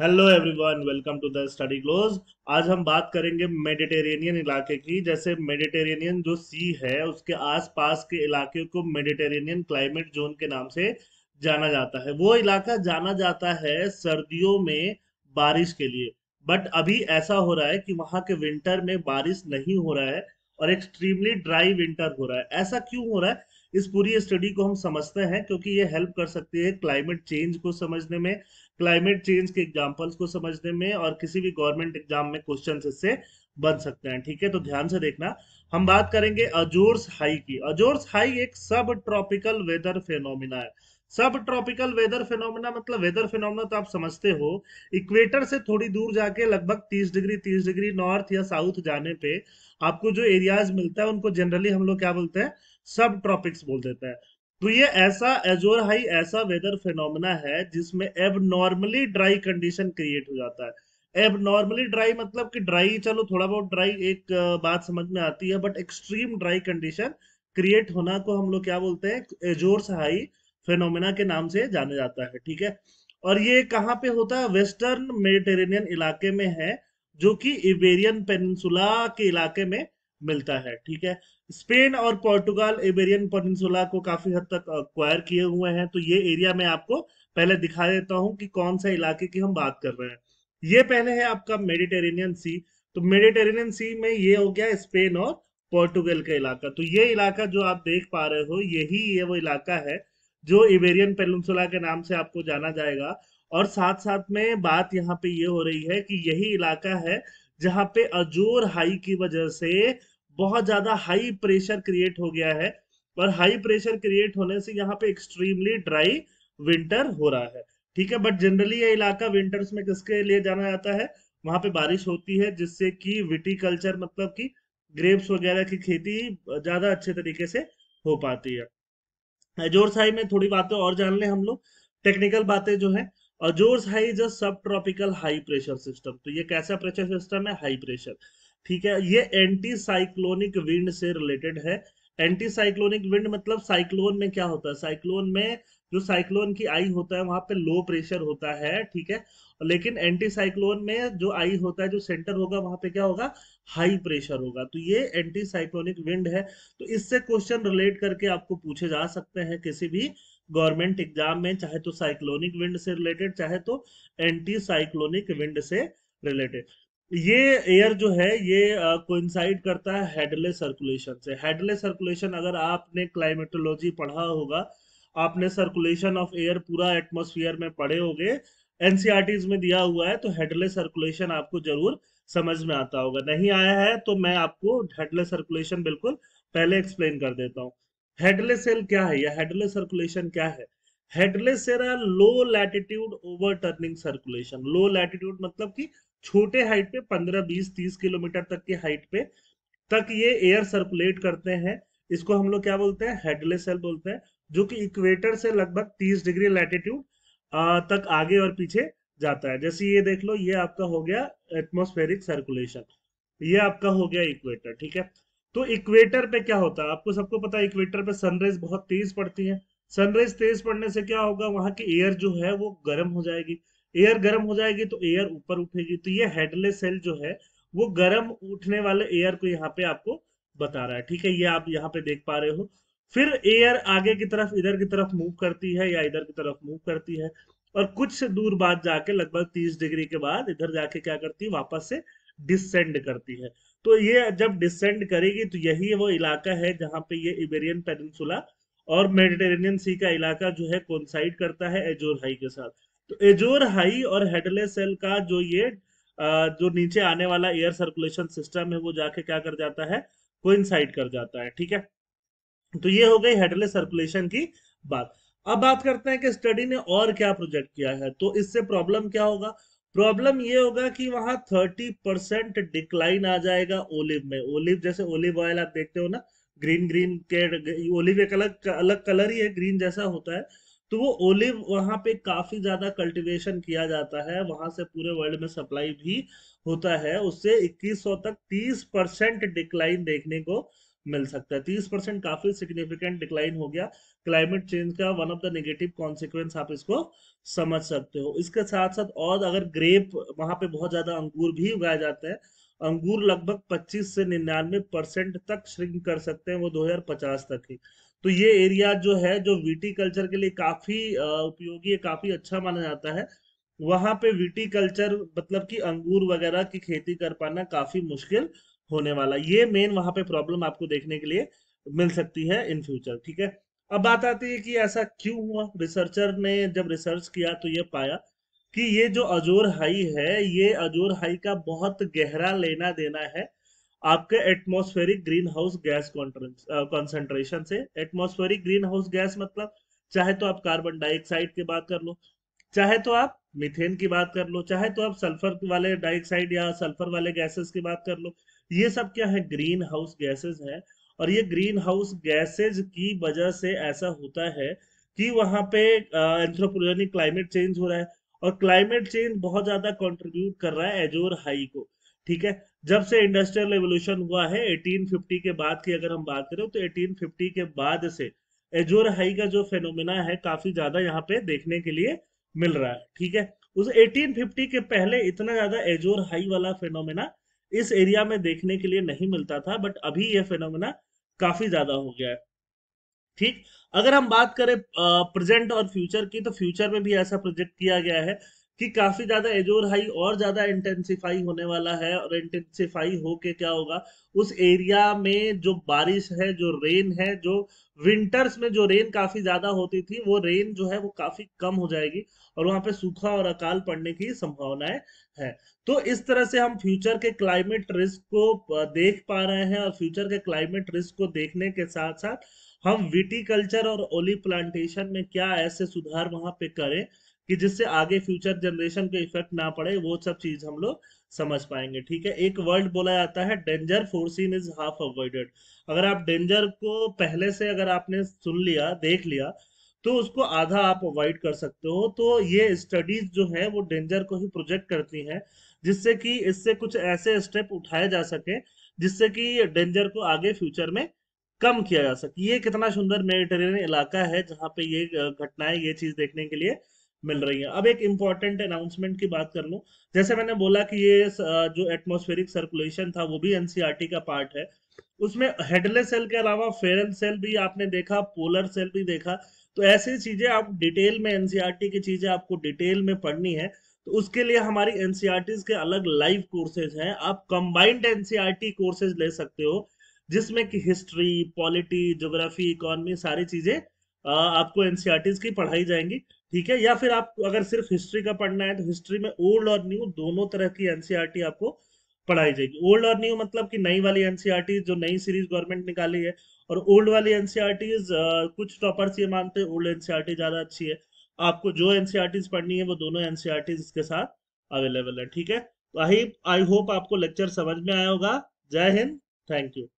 hello everyone welcome to the study close आज हम बात करेंगे मेडिटेरेनियन इलाके की जैसे मेडिटेरेनियन जो सी है उसके आसपास के इलाके को मेडिटेरेनियन क्लाइमेट जोन के नाम से जाना जाता है वो इलाका जाना जाता है सर्दियों में बारिश के लिए बट अभी ऐसा हो रहा है कि वहां के विंटर में बारिश नहीं हो रहा है और एक्सट्रीमली ड्राई विंटर हो रहा है ऐसा क्यों हो रहा है इस पूरी स्टडी को हम समझते हैं क्योंकि ये हेल्प कर सकती है क्लाइमेट चेंज को समझने में क्लाइमेट चेंज के एग्जाम्पल्स को समझने में और किसी भी गवर्नमेंट एग्जाम में क्वेश्चन इससे बन सकते हैं ठीक है तो ध्यान से देखना हम बात करेंगे अजोर्स हाई की अजोर्स हाई एक सब ट्रॉपिकल वेदर फेनोमिना है सब ट्रॉपिकल वेदर फेनोमिना मतलब वेदर फेनोमिना तो आप समझते हो इक्वेटर से थोड़ी दूर जाके लगभग 30 डिग्री 30 डिग्री नॉर्थ या साउथ जाने पे आपको जो एरियाज मिलता है उनको जनरली हम लोग क्या बोलते हैं सब ट्रॉपिक्स बोल देता है तो ये ऐसा एजोर हाई ऐसा वेदर फेनोमेना है जिसमें एब नॉर्मली ड्राई कंडीशन क्रिएट हो जाता है एब नॉर्मली ड्राई मतलब कि ड्राई चलो थोड़ा बहुत ड्राई एक बात समझ में आती है but extreme dry condition create होना को हम लोग क्या बोलते हैं एजोर्स हाई फेनोमेना के नाम से जाना जाता है ठीक है और ये कहाँ पे होता है वेस्टर्न मेडिटेरेनियन इलाके में है जो कि इबेरियन पेनसुला के इलाके में मिलता है ठीक है स्पेन और पोर्टुगाल एबेरियन पेनसुला को काफी हद तक अक्वायर किए हुए हैं तो ये एरिया मैं आपको पहले दिखा देता हूँ कि कौन सा इलाके की हम बात कर रहे हैं ये पहले है आपका मेडिटेरेनियन सी तो मेडिटेरेनियन सी में ये हो गया स्पेन और पोर्टुगल का इलाका तो ये इलाका जो आप देख पा रहे हो यही ये वो इलाका है जो इबेरियन पेनसुला के नाम से आपको जाना जाएगा और साथ साथ में बात यहाँ पे ये हो रही है कि यही इलाका है जहां पे अजोर हाई की वजह से बहुत ज्यादा हाई प्रेशर क्रिएट हो गया है और हाई प्रेशर क्रिएट होने से यहाँ पे एक्सट्रीमली ड्राई विंटर हो रहा है ठीक है बट जनरली ये इलाका विंटर्स में किसके लिए जाना जाता है वहां पे बारिश होती है जिससे कि विटीकल्चर मतलब कि ग्रेप्स वगैरह की खेती ज्यादा अच्छे तरीके से हो पाती है एजोर साई में थोड़ी बातें और जान ले हम लोग टेक्निकल बातें जो है अजोर्स हाई इज अ सब ट्रॉपिकल हाई प्रेशर सिस्टम तो ये कैसा प्रेशर सिस्टम है हाई प्रेशर ठीक है ये एंटी साइक्लोनिक विंड से रिलेटेड है एंटी साइक्लोनिक विंड मतलब साइक्लोन में क्या होता है साइक्लोन में जो साइक्लोन की आई होता है वहां पे लो प्रेशर होता है ठीक है लेकिन एंटी साइक्लोन में जो आई होता है जो सेंटर होगा वहां पे क्या होगा हाई प्रेशर होगा तो ये एंटी साइक्लोनिक विंड है तो इससे क्वेश्चन रिलेट करके आपको पूछे जा सकते हैं किसी भी गवर्नमेंट एग्जाम में चाहे तो साइक्लोनिक विंड से रिलेटेड चाहे तो एंटी साइक्लोनिक विंड से रिलेटेड ये एयर जो है ये कोइंसाइड करता है हेडले सर्कुलेशन से हेडले सर्कुलेशन अगर आपने क्लाइमेटोलॉजी पढ़ा होगा आपने सर्कुलेशन ऑफ एयर पूरा एटमोसफियर में पढ़े होंगे एनसीआरटीज में दिया हुआ है तो हेडले सर्कुलेशन आपको जरूर समझ में आता होगा नहीं आया है तो मैं आपको हेडले सर्कुलेशन बिल्कुल पहले एक्सप्लेन कर देता हूँ हेडलेस सेल क्या है या हेडलेस सर्कुलेशन क्या है Hadley's cell low latitude overturning circulation low latitude मतलब कि छोटे हाइट पे 15, 20, 30 किलोमीटर तक के हाइट पे तक ये एयर सर्कुलेट करते हैं इसको हम लोग क्या बोलते हैं हेडलेस सेल बोलते हैं जो कि इक्वेटर से लगभग 30 डिग्री लैटिट्यूड तक आगे और पीछे जाता है जैसे ये देख लो ये आपका हो गया एटमोस्फेरिक सर्कुलेशन ये आपका हो गया इक्वेटर ठीक है तो इक्वेटर पे क्या होता है आपको सबको पता है इक्वेटर पे सनराइज बहुत तेज पड़ती है सनराइज तेज पड़ने से क्या होगा वहां की एयर जो है वो गर्म हो जाएगी एयर गर्म हो जाएगी तो एयर ऊपर उठेगी तो ये हेडलेस सेल जो है वो गर्म उठने वाले एयर को यहाँ पे आपको बता रहा है ठीक है ये आप यहाँ पे देख पा रहे हो फिर एयर आगे की तरफ इधर की तरफ मूव करती है या इधर की तरफ मूव करती है और कुछ दूर बाद जाके लगभग तीस डिग्री के बाद इधर जाके क्या करती है वापस से डिसेंड करती है तो ये जब डिसेंड करेगी तो यही वो इलाका है जहां पे ये इबेरियन पेनसुला और मेडिटेरेनियन सी का इलाका जो है कोइंसाइड करता है एजोर हाई के साथ तो एजोर हाई और हेडले सेल का जो ये जो नीचे आने वाला एयर सर्कुलेशन सिस्टम है वो जाके क्या कर जाता है कोइंसाइड कर जाता है ठीक है तो ये हो गई हेडले सर्कुलेशन की बात अब बात करते हैं कि स्टडी ने और क्या प्रोजेक्ट किया है तो इससे प्रॉब्लम क्या होगा प्रॉब्लम ये होगा कि वहां थर्टी परसेंट डिक्लाइन आ जाएगा ओलिव में ओलिव जैसे ओलिव ऑयल आप देखते हो ना ग्रीन ग्रीन के ओलिव एक अलग अलग कलर ही है ग्रीन जैसा होता है तो वो ओलिव वहां पे काफी ज्यादा कल्टीवेशन किया जाता है वहां से पूरे वर्ल्ड में सप्लाई भी होता है उससे 2100 तक 30 परसेंट डिक्लाइन देखने को मिल सकता है 30 परसेंट काफी सिग्निफिकेंट डिक्लाइन हो गया क्लाइमेट चेंज का one of the negative consequence आप इसको समझ सकते हो इसके साथ साथ और अगर ग्रेप वहां पे बहुत ज्यादा अंगूर भी उगाए जाते हैं अंगूर लगभग 25 से निन्यानवे परसेंट तक श्रिंक कर सकते हैं वो 2050 तक ही तो ये एरिया जो है जो विटीकल्चर के लिए काफी उपयोगी है काफी अच्छा माना जाता है वहां पे विटीकल्चर मतलब कि अंगूर वगैरह की खेती कर पाना काफी मुश्किल होने वाला ये मेन वहां पे प्रॉब्लम आपको देखने के लिए मिल सकती है इन फ्यूचर ठीक है अब बात आती है कि ऐसा क्यों हुआ रिसर्चर ने जब रिसर्च किया तो ये पाया कि ये जो अजोर हाई है ये अजोर हाई का बहुत गहरा लेना देना है आपके atmospheric green house gas concentration से एटमॉस्फेरिक ग्रीन हाउस गैस मतलब चाहे तो आप कार्बन डाइऑक्साइड की बात कर लो चाहे तो आप मिथेन की बात कर लो चाहे तो आप सल्फर वाले डाइऑक्साइड या सल्फर वाले गैसेस की बात कर लो ये सब क्या है ग्रीन हाउस गैसेस है और ये ग्रीन हाउस गैसेज की वजह से ऐसा होता है कि वहां पे एंथ्रोपोजेनिक क्लाइमेट चेंज हो रहा है और क्लाइमेट चेंज बहुत ज्यादा कंट्रीब्यूट कर रहा है एजोर हाई को ठीक है जब से इंडस्ट्रियल रेवोल्यूशन हुआ है 1850 के बाद की अगर हम बात करें तो 1850 के बाद से एजोर हाई का जो फेनोमिना है काफी ज्यादा यहाँ पे देखने के लिए मिल रहा है ठीक है उस 1850 के पहले इतना ज्यादा एजोर हाई वाला फेनोमिना इस एरिया में देखने के लिए नहीं मिलता था बट अभी यह फेनोमिना काफी ज्यादा हो गया है ठीक अगर हम बात करें प्रेजेंट और फ्यूचर की तो फ्यूचर में भी ऐसा प्रोजेक्ट किया गया है कि काफी ज्यादा एजोर हाई और ज्यादा इंटेंसिफाई होने वाला है और इंटेंसिफाई होके क्या होगा उस एरिया में जो बारिश है जो रेन है जो विंटर्स में जो रेन काफी ज्यादा होती थी वो रेन जो है वो काफी कम हो जाएगी और वहां पे सूखा और अकाल पड़ने की संभावनाएं है तो इस तरह से हम फ्यूचर के क्लाइमेट रिस्क को देख पा रहे हैं और फ्यूचर के क्लाइमेट रिस्क को देखने के साथ साथ हम विटिकल्चर और ओली प्लांटेशन में क्या ऐसे सुधार वहां पे करें कि जिससे आगे फ्यूचर जनरेशन को इफेक्ट ना पड़े वो सब चीज हम लोग समझ पाएंगे ठीक है एक वर्ड बोला जाता है danger foreseen is half avoided अगर आप डेंजर को पहले से अगर आपने सुन लिया देख लिया तो उसको आधा आप अवॉइड कर सकते हो तो ये स्टडीज जो है वो डेंजर को ही प्रोजेक्ट करती हैं जिससे कि इससे कुछ ऐसे स्टेप उठाए जा सके जिससे कि डेंजर को आगे फ्यूचर में कम किया जा सके ये कितना सुंदर मेडिटेरियन इलाका है जहां पे ये घटनाएं ये चीज देखने के लिए मिल रही है अब एक इम्पॉर्टेंट अनाउंसमेंट की बात कर लू जैसे मैंने बोला कि ये जो एटमॉस्फेरिक सर्कुलेशन था वो भी एनसीईआरटी e का पार्ट है उसमें हेडलेस सेल के अलावा फेरल सेल भी आपने देखा पोलर सेल भी देखा तो ऐसी चीजें आप डिटेल में एनसीईआरटी e की चीजें आपको डिटेल में पढ़नी है तो उसके लिए हमारी एनसीईआरटी e के अलग लाइव कोर्सेज हैं आप कंबाइंड एनसीआरटी कोर्सेज ले सकते हो जिसमें कि हिस्ट्री पॉलिटी ज्योग्राफी इकोनॉमी सारी चीजें आपको एनसीईआरटी की पढ़ाई जाएंगी ठीक है या फिर आप अगर सिर्फ हिस्ट्री का पढ़ना है तो हिस्ट्री में ओल्ड और न्यू दोनों तरह की एनसीईआरटी e आपको पढ़ाई जाएगी ओल्ड और न्यू मतलब कि नई वाली एनसीईआरटी e जो नई सीरीज गवर्नमेंट निकाली है और ओल्ड वाली एनसीईआरटी e कुछ टॉपर्स ये मानते हैं ओल्ड एनसीईआरटी ज्यादा अच्छी है आपको जो एनसीईआरटीज पढ़नी है वो दोनों एनसीईआरटीज इसके साथ अवेलेबल है ठीक है तो आई आई होप आपको लेक्चर समझ में आया होगा जय हिंद थैंक यू